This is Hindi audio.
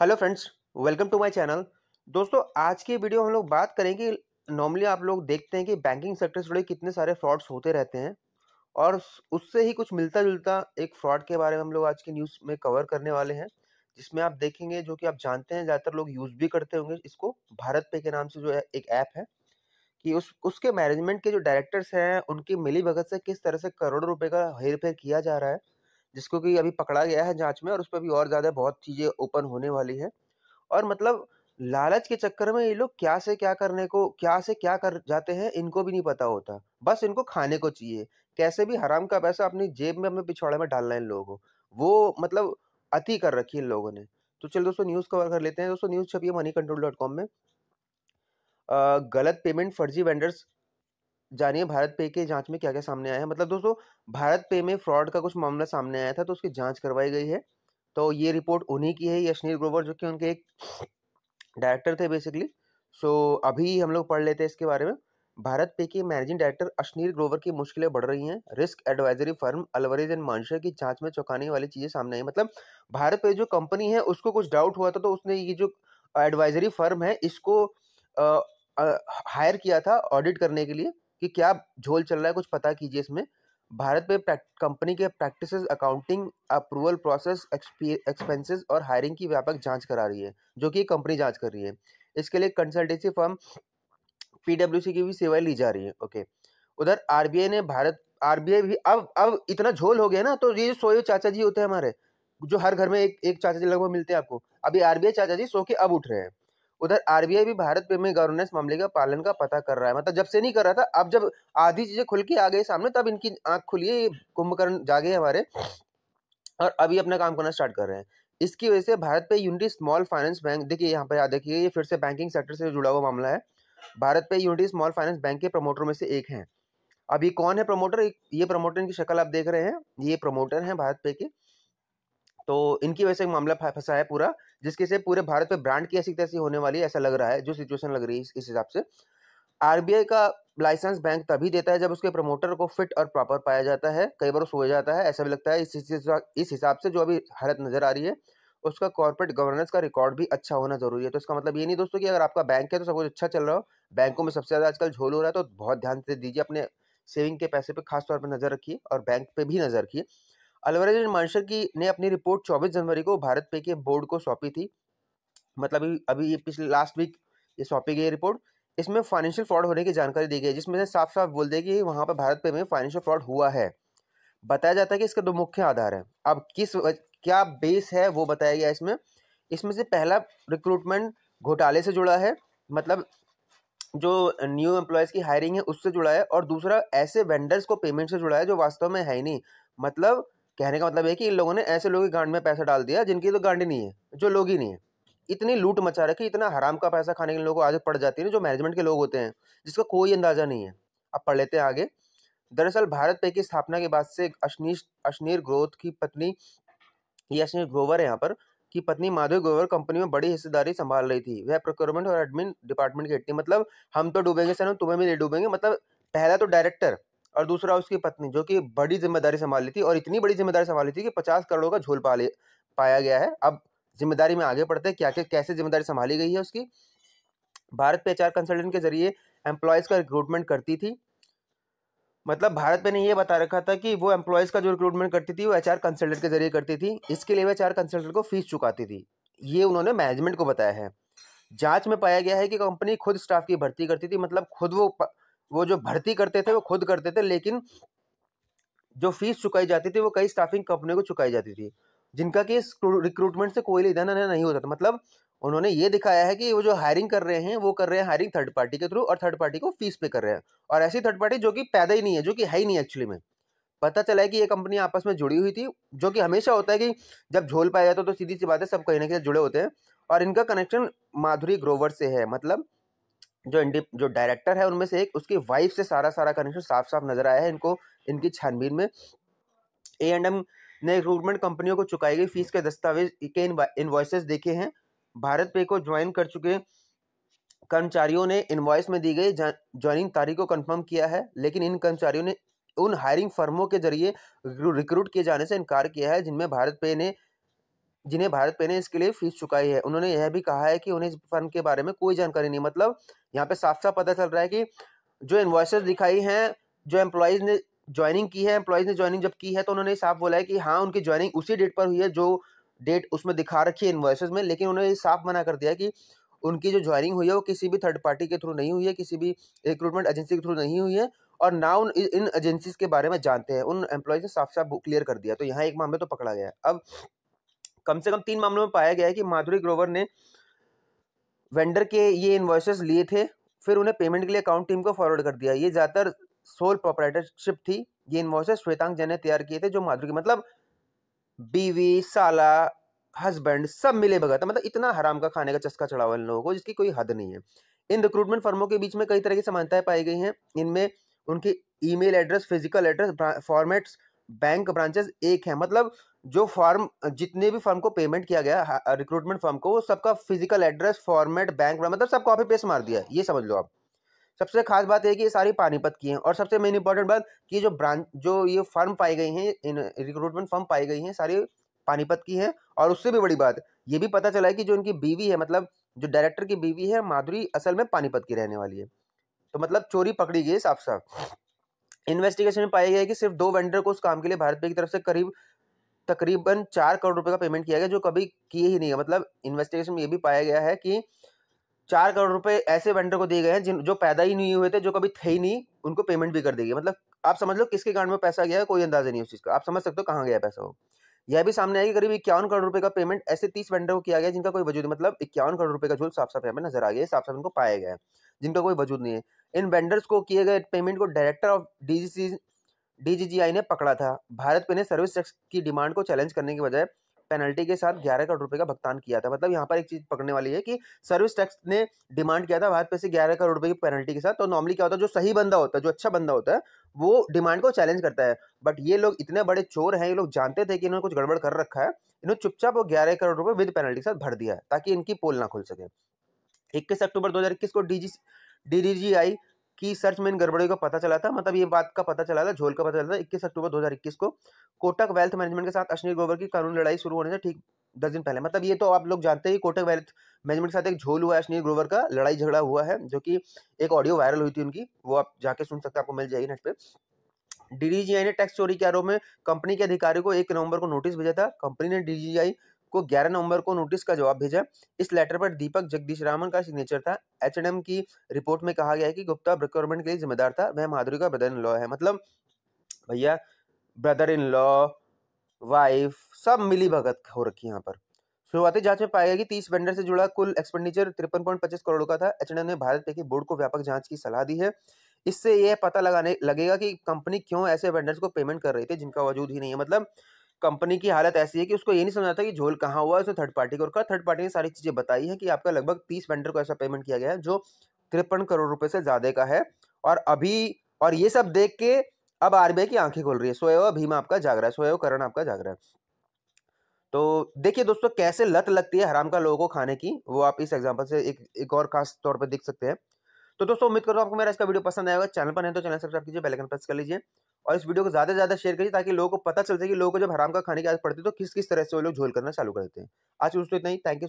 hello friends welcome to my channel दोस्तों आज की वीडियो हम लोग बात करेंगे नॉर्मली आप लोग देखते हैं कि बैंकिंग सेक्टर से जुड़े कितने सारे फ्रॉड्स होते रहते हैं और उससे ही कुछ मिलता जुलता एक फ्रॉड के बारे में हम लोग आज की न्यूज़ में कवर करने वाले हैं जिसमें आप देखेंगे जो कि आप जानते हैं ज़्यादातर लोग यूज़ भी करते होंगे इसको भारत पे के नाम से जो है एक ऐप है कि उस उसके मैनेजमेंट के जो डायरेक्टर्स हैं उनकी मिली भगत से किस तरह से करोड़ों रुपये का हेर फेर किया जा रहा है जिसको कि अभी पकड़ा गया है जांच में और उस पर भी और ज़्यादा बहुत चीज़ें ओपन होने वाली है और मतलब लालच के चक्कर में ये लोग क्या से क्या करने को क्या से क्या कर जाते हैं इनको भी नहीं पता होता बस इनको खाने को चाहिए कैसे भी हराम का पैसा अपनी जेब में अपने पिछवाड़े में डालना है इन लोगों को वो मतलब अति कर रखी है इन लोगों ने तो चलो दोस्तों न्यूज़ कवर कर लेते हैं दोस्तों न्यूज़ छपी है मनी कंट्रोल डॉट कॉम में आ, गलत पेमेंट फर्जी वेंडर्स जानिए भारत पे के जांच में क्या क्या सामने आया है मतलब दोस्तों भारत पे में फ्रॉड का कुछ मामला सामने आया था तो उसकी जांच करवाई गई है तो ये रिपोर्ट उन्हीं की है ये अश्नील ग्रोवर जो कि उनके एक डायरेक्टर थे बेसिकली सो अभी हम लोग पढ़ लेते हैं इसके बारे में भारत पे के मैनेजिंग डायरेक्टर अश्नीर ग्रोवर की मुश्किलें बढ़ रही हैं risk advisory firm Alvarez and Marsal की जांच में चौंकाने वाली चीज़ें सामने आई मतलब भारत पे जो कंपनी है उसको कुछ डाउट हुआ था तो उसने ये जो एडवाइजरी फर्म है इसको हायर किया था ऑडिट करने के लिए कि क्या झोल चल रहा है कुछ पता कीजिए इसमें भारत में कंपनी के practice accounting approval process expenses और हायरिंग की व्यापक जांच करा रही है जो कि कंपनी जांच कर रही है इसके लिए कंसल्टेंसी फर्म पीडब्ल्यूसी की भी सेवाएं ली जा रही है ओके उधर आरबीआई ने भारत आरबीआई भी अब अब इतना झोल हो गया ना तो ये सोए चाचा जी होते हैं हमारे जो हर घर में एक एक चाचा जी लगभग मिलते हैं आपको अभी आरबीआई चाचा जी सो के अब उठ रहे हैं उधर आरबीआई भी भारत पे में गवर्नेंस मामले का पालन का पता कर रहा है मतलब जब से नहीं कर रहा था अब जब आधी चीजें खुल के आ गई सामने तब इनकी आंख खुली है कुंभकर्ण जागे हमारे और अभी अपना काम करना स्टार्ट कर रहे हैं इसकी वजह से Bharat Pe Unity Small Finance bank देखिए यहाँ पे याद देखिए ये फिर से बैंकिंग सेक्टर से जुड़ा हुआ मामला है Bharat Pe Unity Small Finance Bank के प्रमोटर में से एक है अब ये कौन है प्रमोटर ये प्रमोटर की शक्ल आप देख रहे हैं ये प्रमोटर हैं भारत पे के तो इनकी वजह से मामला फंसा है पूरा जिसके से पूरे भारत में ब्रांड की ऐसी तैसी होने वाली है ऐसा लग रहा है जो सिचुएशन लग रही है इस हिसाब से आरबीआई का लाइसेंस बैंक तभी देता है जब उसके प्रमोटर को फिट और प्रॉपर पाया जाता है कई बार सो जाता है ऐसा भी लगता है इस हिसाब से जो अभी हालत नज़र आ रही है उसका कॉर्पोरेट गवर्नेंस का रिकॉर्ड भी अच्छा होना जरूरी है तो इसका मतलब ये नहीं दोस्तों कि अगर आपका बैंक है तो सब कुछ अच्छा चल रहा हो बैंकों में सबसे ज़्यादा आजकल झोल हो रहा है तो बहुत ध्यान से दीजिए अपने सेविंग के पैसे पे खास तौर पर नज़र रखिए और बैंक पे भी नज़र रखिए अलवरेज एंड मानसर की ने अपनी रिपोर्ट 24 जनवरी को भारत पे के बोर्ड को सौंपी थी मतलब अभी अभी ये पिछले लास्ट वीक ये सौंपी गई रिपोर्ट इसमें फाइनेंशियल फ्रॉड होने की जानकारी दी गई जिसमें से साफ साफ बोल दिया कि वहाँ पर भारत पे में फाइनेंशियल फ्रॉड हुआ है बताया जाता है कि इसका दो मुख्य आधार है अब किस क्या बेस है वो बताया गया इसमें इसमें से पहला रिक्रूटमेंट घोटाले से जुड़ा है मतलब जो न्यू एम्प्लॉयज़ की हायरिंग है उससे जुड़ा है और दूसरा ऐसे वेंडर्स को पेमेंट से जुड़ा है जो वास्तव में है ही नहीं मतलब कहने का मतलब है कि इन लोगों ने ऐसे लोगों की गांड में पैसा डाल दिया जिनकी तो गांड नहीं है जो लोग ही नहीं है इतनी लूट मचा रखी इतना हराम का पैसा खाने के लोगों को आदत पड़ जाती है जो मैनेजमेंट के लोग होते हैं जिसका कोई अंदाज़ा नहीं है अब पढ़ लेते हैं आगे दरअसल भारत पे की स्थापना के बाद से अशनीश अश्नीर ग्रोथ की पत्नी ये अश्नीर ग्रोवर है यहाँ पर की पत्नी माधवी ग्रोवर कंपनी में बड़ी हिस्सेदारी संभाल रही थी वह प्रोक्योरमेंट और एडमिन डिपार्टमेंट की हेड थी मतलब हम तो डूबेंगे सर तुम्हें भी नहीं डूबेंगे मतलब पहला तो डायरेक्टर और दूसरा उसकी पत्नी जो कि बड़ी जिम्मेदारी संभाल ली थी और इतनी बड़ी जिम्मेदारी संभाली थी कि पचास करोड़ों का झोल पा पाया गया है अब जिम्मेदारी में आगे पढ़ते हैं क्या क्या कैसे जिम्मेदारी संभाली गई है उसकी भारत पे एच कंसल्टेंट के जरिए एम्प्लॉयज़ का रिक्रूटमेंट करती थी मतलब भारत में ने ये बता रखा था कि वो एम्प्लॉयज़ का जो रिक्रूटमेंट करती थी वो एचआर कंसल्टेंट के जरिए करती थी इसके लिए वो एच कंसल्टेंट को फीस चुकाती थी ये उन्होंने मैनेजमेंट को बताया है जांच में पाया गया है कि कंपनी खुद स्टाफ की भर्ती करती थी मतलब खुद वो वो जो भर्ती करते थे वो खुद करते थे लेकिन जो फीस चुकाई जाती थी वो कई स्टाफिंग कंपनियों को चुकाई जाती थी जिनका कि इस रिक्रूटमेंट से कोई लेना देना नहीं होता था मतलब उन्होंने ये दिखाया है कि वो जो हायरिंग कर रहे हैं वो कर रहे हैं हायरिंग थर्ड पार्टी के थ्रू और थर्ड पार्टी को फीस पे कर रहे हैं और ऐसी थर्ड पार्टी जो कि पैदा ही नहीं है जो कि है ही नहीं एक्चुअली में पता चला है कि ये कंपनी आपस में जुड़ी हुई थी जो कि हमेशा होता है कि जब झोल पाया जाता है तो सीधी सी बात है सब कहीं ना कहीं जुड़े होते हैं और इनका कनेक्शन माधुरी ग्रोवर से है मतलब जो इंडी जो डायरेक्टर है उनमें से एक उसकी वाइफ से सारा सारा कनेक्शन साफ साफ नजर आया है इनको इनकी छानबीन में ए एंड एम ने रिक्रूटमेंट कंपनियों को चुकाई गई फीस के दस्तावेज के इन्वॉइसेस देखे हैं भारत पे को ज्वाइन कर चुके कर्मचारियों ने इन्वॉइस में दी गई ज्वाइनिंग तारीख को कंफर्म किया है लेकिन इन कर्मचारियों ने उन हायरिंग फर्मों के जरिए रिक्रूट किए जाने से इनकार किया है जिनमें भारत पे ने जिन्हें भारत पे ने इसके लिए फीस चुकाई है उन्होंने यह भी कहा है कि उन्हें इस फंड के बारे में कोई जानकारी नहीं मतलब यहाँ पे साफ साफ पता चल रहा है कि जो इन्वॉइसेस दिखाई हैं जो एम्प्लॉयज़ ने ज्वाइनिंग की है एम्प्लॉयज़ ने ज्वाइनिंग जब की है तो उन्होंने साफ बोला है कि हाँ उनकी ज्वाइनिंग उसी डेट पर हुई है जो डेट उसमें दिखा रखी है इन्वॉइसेज में लेकिन उन्होंने साफ मना कर दिया कि उनकी जो ज्वाइनिंग हुई है वो किसी भी थर्ड पार्टी के थ्रू नहीं हुई है किसी भी रिक्रूटमेंट एजेंसी के थ्रू नहीं हुई है और ना उन इन एजेंसीज के बारे में जानते हैं उन एम्प्लॉयज़ ने साफ साफ क्लियर कर दिया तो यहाँ एक मामले तो पकड़ा गया अब कम से कम तीन मामलों में पाया गया है कि माधुरी ग्रोवर ने वेंडर के ये इन्वॉइस लिए थे फिर उन्हें पेमेंट के लिए अकाउंट टीम को फॉरवर्ड कर दिया ये ज़्यादातर सोल प्रोपराइटरशिप थी ये इन्वॉइस श्वेतांग जैन ने तैयार किए थे जो माधुरी की मतलब बीवी साला हस्बैंड सब मिले भगत मतलब इतना हराम का खाने का चस्का चढ़ा हुआ इन लोगों को जिसकी कोई हद नहीं है इन रिक्रूटमेंट फर्मों के बीच में कई तरह की समानताएं पाई गई हैं इनमें उनकी email address physical address formats bank branches एक है मतलब जो फॉर्म जितने भी फॉर्म को पेमेंट किया गया रिक्रूटमेंट फॉर्म को वो सबका फिजिकल एड्रेस फॉर्मेट बैंक मतलब सब कॉपी पेस्ट मार दिया ये समझ लो आप सबसे खास बात है कि ये सारी पानीपत की हैं और सबसे मेन इंपॉर्टेंट बात कि जो ब्रांच जो ये फॉर्म पाई गई हैं इन रिक्रूटमेंट फॉर्म पाई गई हैं सारी पानीपत की है और उससे भी बड़ी बात ये भी पता चला है कि जो इनकी बीवी है मतलब जो डायरेक्टर की बीवी है माधुरी असल में पानीपत की रहने वाली है तो मतलब चोरी पकड़ी गई साफ साफ इन्वेस्टिगेशन में पाया गया है कि सिर्फ दो वेंडर को उस काम के लिए भारत पे की तरफ से करीब तकरीबन चार करोड़ रुपए का पेमेंट किया गया जो कभी किए ही नहीं है मतलब इन्वेस्टिगेशन में ये भी पाया गया है कि चार करोड़ रुपए ऐसे वेंडर को दिए गए हैं जिन जो पैदा ही नहीं हुए थे जो कभी थे ही नहीं उनको पेमेंट भी कर दी गई मतलब आप समझ लो किसके अकाउंट में पैसा गया है कोई अंदाजा नहीं उस चीज़ का आप समझ सकते हो कहाँ गया पैसा वो यह भी सामने आया कि करीब इक्यावन करोड़ रुपए का पेमेंट ऐसे तीस वेंडर को किया गया जिनका कोई वजूद मतलब इक्यावन करोड़ रुपए का झूल साफ साफ नजर आ गया साफ साफ उनको पाया गया है जिनका कोई वजूद नहीं है इन वेंडर्स को किए गए पेमेंट को डायरेक्टर ऑफ डीजीसी डीजीजीआई ने पकड़ा था भारत पे ने सर्विस टैक्स की डिमांड को चैलेंज करने के बजाय पेनल्टी के साथ ग्यारह करोड़ रुपए का भुगतान किया था मतलब यहाँ पर एक चीज पकड़ने वाली है कि सर्विस टैक्स ने डिमांड किया था भारत पे से ग्यारह करोड़ रुपए की पेनल्टी के साथ तो नॉर्मली क्या होता है जो सही बंदा होता है जो अच्छा बंदा होता है वो डिमांड को चैलेंज करता है बट ये लोग इतने बड़े चोर हैं ये लोग जानते थे कि इन्होंने कुछ गड़बड़ कर रखा है इन्होंने चुपचाप वो ग्यारह करोड़ रुपए विद पेनल्टी के साथ भर दिया ताकि इनकी पोल ना खुल सके इक्कीस अक्टूबर दो को डी डीजीआई की सर्च में इन गड़बड़ियों का पता चला था मतलब ये बात का पता चला था झोल का पता चला था इक्कीस अक्टूबर दो को कोटक वेल्थ मैनेजमेंट के साथ अश्नी ग्रोवर की कानून लड़ाई शुरू होने से ठीक दस दिन पहले मतलब ये तो आप लोग जानते ही कोटक वेल्थ मैनेजमेंट के साथ एक झोल हुआ है अश्नी ग्रोवर का लड़ाई झगड़ा हुआ है जो कि एक ऑडियो वायरल हुई थी उनकी वो आप जाके सुन सकते हैं आपको मिल जाएगी नेट पे डीडीजीआई ने टैक्स चोरी के आरोप में कंपनी के अधिकारी को एक नवंबर को नोटिस भेजा था कंपनी ने डीजीआई को 11 नवंबर को नोटिस का जवाब भेजा इस लेटर पर दीपक जगदीश रामन का सिग्नेचर था एच की रिपोर्ट में कहा गया है कि गुप्ता रिक्वायरमेंट के लिए जिम्मेदार था वह माधुरी का ब्रदर इन लॉ है मतलब भैया ब्रदर इन लॉ वाइफ सब मिली भगत हो रखी यहाँ पर शुरुआती जांच में पाया गया कि तीस वेंडर से जुड़ा कुल एक्सपेंडिचर तिरपन पॉइंट पच्चीस करोड़ का था एच एम ने भारत पे बोर्ड को व्यापक जांच की सलाह दी है इससे यह पता लगाने लगेगा कि कंपनी क्यों ऐसे वेंडर्स को पेमेंट कर रही थी जिनका वजूद ही नहीं है मतलब कंपनी की हालत ऐसी है कि उसको ये नहीं समझ आता कि झोल कहाँ हुआ है उसने थर्ड पार्टी को रखा थर्ड पार्टी ने सारी चीज़ें बताई है कि आपका लगभग तीस वेंडर को ऐसा पेमेंट किया गया है जो तिरपन करोड़ रुपये से ज़्यादा का है और अभी और ये सब देख के अब आरबीआई की आंखें खोल रही है सोए भीम आपका जाग रहा है सोए करण आपका जाग रहा है तो देखिए दोस्तों कैसे लत लगती है हराम का लोगों को खाने की वो आप इस एग्जांपल से एक एक और खास तौर पर देख सकते हैं तो दोस्तों उम्मीद करता करूँ आपको मेरा इसका वीडियो पसंद आएगा चैनल पर नहीं तो चैनल सब्सक्राइब कीजिए बेल आइकन प्रेस कर लीजिए और इस वीडियो को ज़्यादा से ज़्यादा शेयर करिए ताकि लोगों को पता चल सके कि लोगों को जब हराम का खाने की आदत पड़ती है तो किस किस तरह से वो लोग झोल करना चालू करते हैं आज दोस्तों इतना ही थैंक यू